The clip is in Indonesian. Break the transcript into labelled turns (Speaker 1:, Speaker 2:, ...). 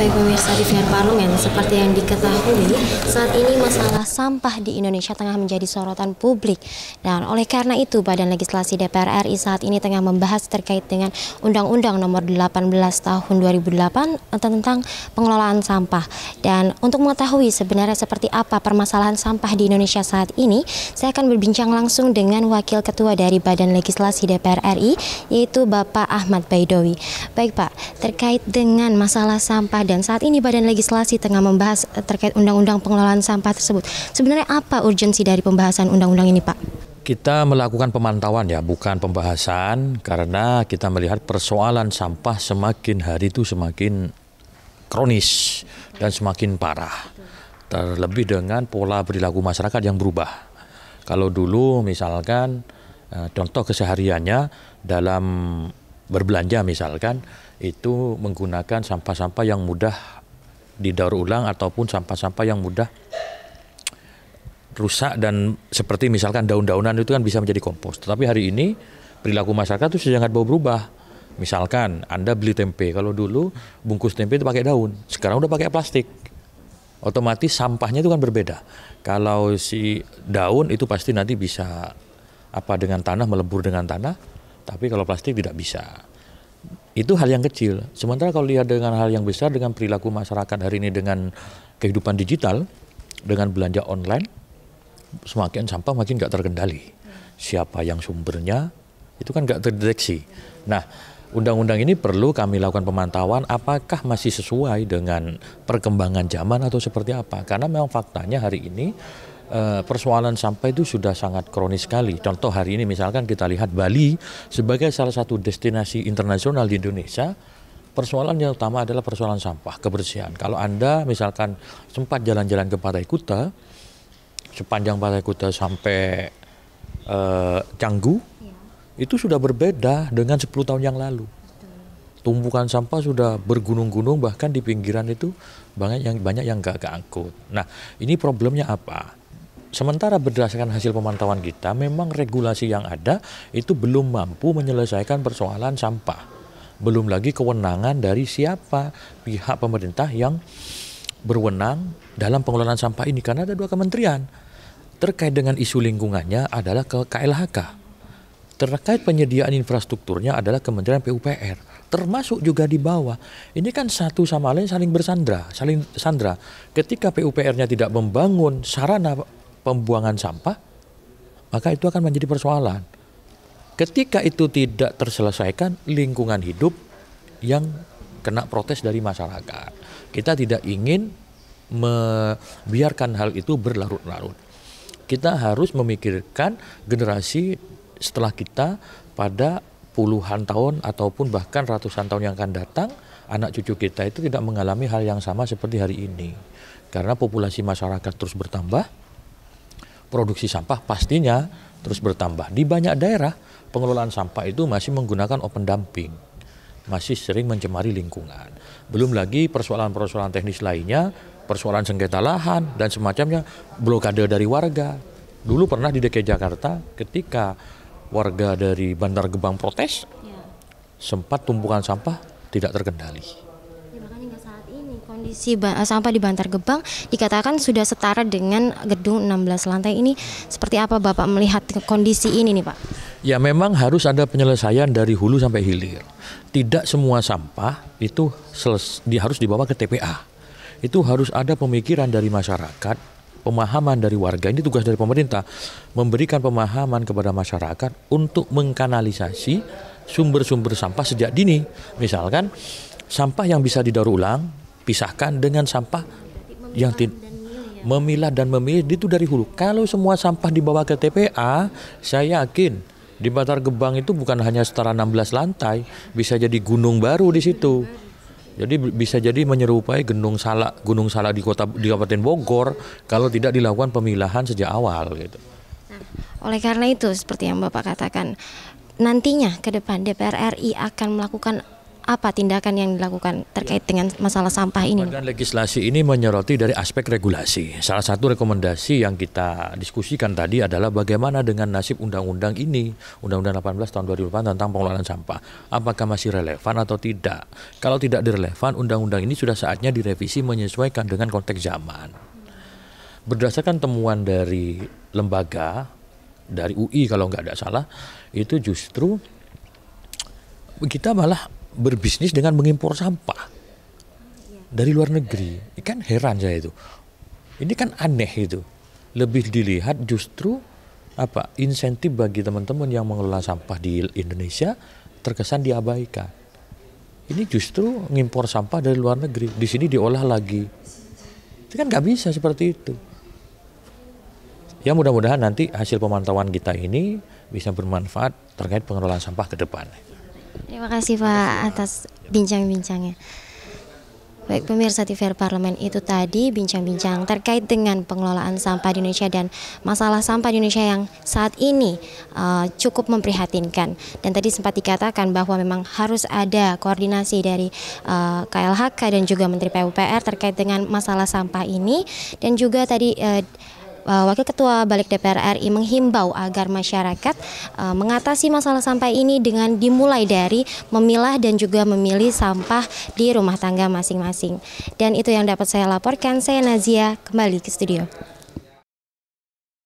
Speaker 1: Baik pemirsa di Parlemen, seperti yang diketahui, saat ini masalah sampah di Indonesia tengah menjadi sorotan publik. Dan oleh karena itu, Badan Legislasi DPR RI saat ini tengah membahas terkait dengan Undang-Undang Nomor 18 Tahun 2008 tentang pengelolaan sampah. Dan untuk mengetahui sebenarnya seperti apa permasalahan sampah di Indonesia saat ini, saya akan berbincang langsung dengan Wakil Ketua dari Badan Legislasi DPR RI, yaitu Bapak Ahmad Baidowi. Baik Pak, terkait dengan masalah sampah dan saat ini Badan Legislasi tengah membahas eh, terkait undang-undang pengelolaan sampah tersebut. Sebenarnya apa urgensi dari pembahasan undang-undang ini, Pak?
Speaker 2: kita melakukan pemantauan ya, bukan pembahasan, karena kita melihat persoalan sampah semakin hari itu semakin kronis dan semakin parah. Terlebih dengan pola perilaku masyarakat yang berubah. Kalau dulu misalkan eh, contoh kesehariannya dalam berbelanja misalkan itu menggunakan sampah-sampah yang mudah didaur ulang ataupun sampah-sampah yang mudah rusak dan seperti misalkan daun-daunan itu kan bisa menjadi kompos. Tetapi hari ini perilaku masyarakat itu sudah sangat berubah. Misalkan Anda beli tempe, kalau dulu bungkus tempe itu pakai daun, sekarang udah pakai plastik. Otomatis sampahnya itu kan berbeda. Kalau si daun itu pasti nanti bisa apa dengan tanah melebur dengan tanah, tapi kalau plastik tidak bisa itu hal yang kecil. Sementara kalau lihat dengan hal yang besar dengan perilaku masyarakat hari ini dengan kehidupan digital, dengan belanja online, semakin sampah makin nggak terkendali. Siapa yang sumbernya itu kan nggak terdeteksi. Nah, undang-undang ini perlu kami lakukan pemantauan apakah masih sesuai dengan perkembangan zaman atau seperti apa. Karena memang faktanya hari ini Eh, persoalan sampah itu sudah sangat kronis sekali. Contoh hari ini misalkan kita lihat Bali sebagai salah satu destinasi internasional di Indonesia, persoalan yang utama adalah persoalan sampah, kebersihan. Kalau Anda misalkan sempat jalan-jalan ke Pantai Kuta, sepanjang Pantai Kuta sampai uh, Canggu, iya. itu sudah berbeda dengan 10 tahun yang lalu. Tumbukan Tumpukan sampah sudah bergunung-gunung bahkan di pinggiran itu banyak yang banyak yang nggak keangkut. Nah ini problemnya apa? Sementara berdasarkan hasil pemantauan kita, memang regulasi yang ada itu belum mampu menyelesaikan persoalan sampah. Belum lagi kewenangan dari siapa pihak pemerintah yang berwenang dalam pengelolaan sampah ini karena ada dua kementerian terkait dengan isu lingkungannya adalah ke KLHK. Terkait penyediaan infrastrukturnya adalah Kementerian PUPR, termasuk juga di bawah. Ini kan satu sama lain saling bersandra, saling sandra. Ketika PUPR-nya tidak membangun sarana pembuangan sampah, maka itu akan menjadi persoalan. Ketika itu tidak terselesaikan, lingkungan hidup yang kena protes dari masyarakat. Kita tidak ingin membiarkan hal itu berlarut-larut. Kita harus memikirkan generasi setelah kita pada puluhan tahun ataupun bahkan ratusan tahun yang akan datang, anak cucu kita itu tidak mengalami hal yang sama seperti hari ini. Karena populasi masyarakat terus bertambah, produksi sampah pastinya terus bertambah. Di banyak daerah pengelolaan sampah itu masih menggunakan open dumping, masih sering mencemari lingkungan. Belum lagi persoalan-persoalan teknis lainnya, persoalan sengketa lahan dan semacamnya, blokade dari warga. Dulu pernah di DKI Jakarta ketika warga dari Bandar Gebang protes, ya. sempat tumpukan sampah tidak terkendali.
Speaker 1: Kondisi eh, sampah di Bantar Gebang dikatakan sudah setara dengan gedung 16 lantai ini. Seperti apa Bapak melihat kondisi ini nih Pak?
Speaker 2: Ya memang harus ada penyelesaian dari hulu sampai hilir. Tidak semua sampah itu di, harus dibawa ke TPA. Itu harus ada pemikiran dari masyarakat, pemahaman dari warga. Ini tugas dari pemerintah memberikan pemahaman kepada masyarakat untuk mengkanalisasi sumber-sumber sampah sejak dini. Misalkan sampah yang bisa didaur ulang pisahkan dengan sampah yang tidak memilah dan memilih itu dari hulu. Kalau semua sampah dibawa ke TPA, saya yakin di Bantar Gebang itu bukan hanya setara 16 lantai, bisa jadi gunung baru di situ. Jadi bisa jadi menyerupai gunung salak, gunung salak di kota di Kabupaten Bogor kalau tidak dilakukan pemilahan sejak awal gitu.
Speaker 1: Nah, oleh karena itu seperti yang Bapak katakan, nantinya ke depan DPR RI akan melakukan apa tindakan yang dilakukan terkait dengan masalah sampah ini?
Speaker 2: Badan legislasi ini menyoroti dari aspek regulasi. Salah satu rekomendasi yang kita diskusikan tadi adalah bagaimana dengan nasib undang-undang ini, Undang-Undang 18 tahun 2008 tentang pengelolaan sampah. Apakah masih relevan atau tidak? Kalau tidak direlevan, undang-undang ini sudah saatnya direvisi menyesuaikan dengan konteks zaman. Berdasarkan temuan dari lembaga dari UI kalau nggak ada salah, itu justru kita malah berbisnis dengan mengimpor sampah dari luar negeri. Kan heran saya itu. Ini kan aneh itu. Lebih dilihat justru apa insentif bagi teman-teman yang mengelola sampah di Indonesia terkesan diabaikan. Ini justru ngimpor sampah dari luar negeri. Di sini diolah lagi. Itu kan nggak bisa seperti itu. Ya mudah-mudahan nanti hasil pemantauan kita ini bisa bermanfaat terkait pengelolaan sampah ke depan.
Speaker 1: Terima kasih Pak atas bincang-bincangnya. Baik pemirsa TVR Parlemen itu tadi bincang-bincang terkait dengan pengelolaan sampah di Indonesia dan masalah sampah di Indonesia yang saat ini uh, cukup memprihatinkan. Dan tadi sempat dikatakan bahwa memang harus ada koordinasi dari uh, eh, KLHK dan juga Menteri PUPR terkait dengan masalah sampah ini dan juga tadi uh, Eh, Wakil Ketua Balik DPR RI menghimbau agar masyarakat eh, mengatasi masalah sampah ini dengan dimulai dari memilah dan juga memilih sampah di rumah tangga masing-masing. Dan itu yang dapat saya laporkan. Saya Nazia kembali ke studio.